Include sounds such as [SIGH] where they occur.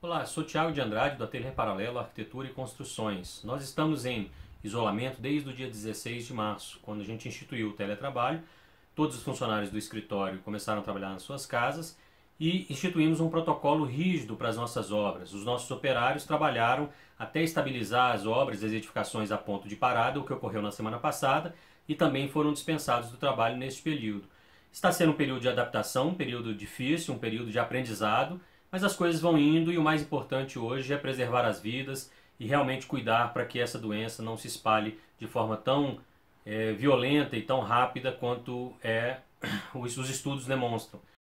Olá, sou Tiago de Andrade, do Ateliê Paralelo Arquitetura e Construções. Nós estamos em isolamento desde o dia 16 de março, quando a gente instituiu o teletrabalho. Todos os funcionários do escritório começaram a trabalhar nas suas casas e instituímos um protocolo rígido para as nossas obras. Os nossos operários trabalharam até estabilizar as obras e as edificações a ponto de parada, o que ocorreu na semana passada, e também foram dispensados do trabalho neste período. Está sendo um período de adaptação, um período difícil, um período de aprendizado mas as coisas vão indo e o mais importante hoje é preservar as vidas e realmente cuidar para que essa doença não se espalhe de forma tão é, violenta e tão rápida quanto é, [COUGHS] os, os estudos demonstram.